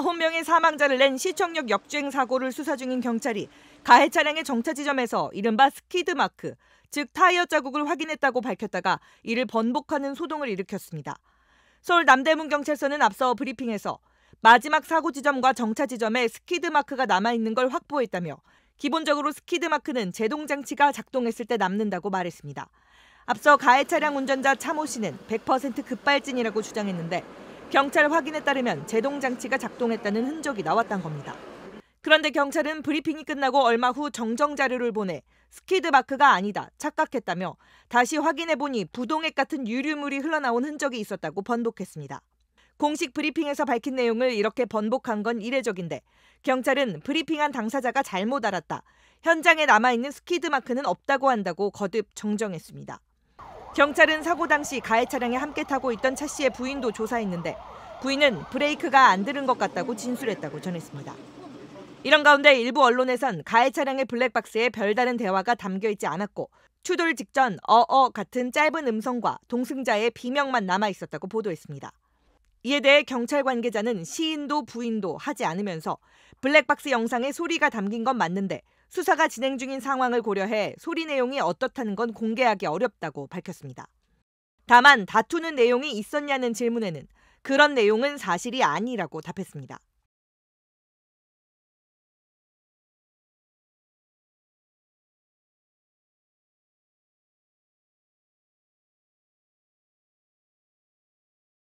9명의 사망자를 낸 시청역 역주행 사고를 수사 중인 경찰이 가해 차량의 정차 지점에서 이른바 스키드 마크, 즉 타이어 자국을 확인했다고 밝혔다가 이를 번복하는 소동을 일으켰습니다. 서울 남대문 경찰서는 앞서 브리핑에서 마지막 사고 지점과 정차 지점에 스키드 마크가 남아 있는 걸 확보했다며 기본적으로 스키드 마크는 제동 장치가 작동했을 때 남는다고 말했습니다. 앞서 가해 차량 운전자 차 모 씨는 100% 급발진이라고 주장했는데 경찰 확인에 따르면 제동 장치가 작동했다는 흔적이 나왔던 겁니다. 그런데 경찰은 브리핑이 끝나고 얼마 후 정정 자료를 보내 스키드 마크가 아니다 착각했다며 다시 확인해 보니 부동액 같은 유류물이 흘러나온 흔적이 있었다고 번복했습니다. 공식 브리핑에서 밝힌 내용을 이렇게 번복한 건 이례적인데 경찰은 브리핑한 당사자가 잘못 알았다. 현장에 남아 있는 스키드 마크는 없다고 한다고 거듭 정정했습니다. 경찰은 사고 당시 가해 차량에 함께 타고 있던 차 씨의 부인도 조사했는데 부인은 브레이크가 안 들은 것 같다고 진술했다고 전했습니다. 이런 가운데 일부 언론에선 가해 차량의 블랙박스에 별다른 대화가 담겨 있지 않았고 추돌 직전 어어 같은 짧은 음성과 동승자의 비명만 남아 있었다고 보도했습니다. 이에 대해 경찰 관계자는 시인도 부인도 하지 않으면서 블랙박스 영상에 소리가 담긴 건 맞는데 수사가 진행 중인 상황을 고려해 소리 내용이 어떻다는 건 공개하기 어렵다고 밝혔습니다. 다만 다투는 내용이 있었냐는 질문에는 그런 내용은 사실이 아니라고 답했습니다.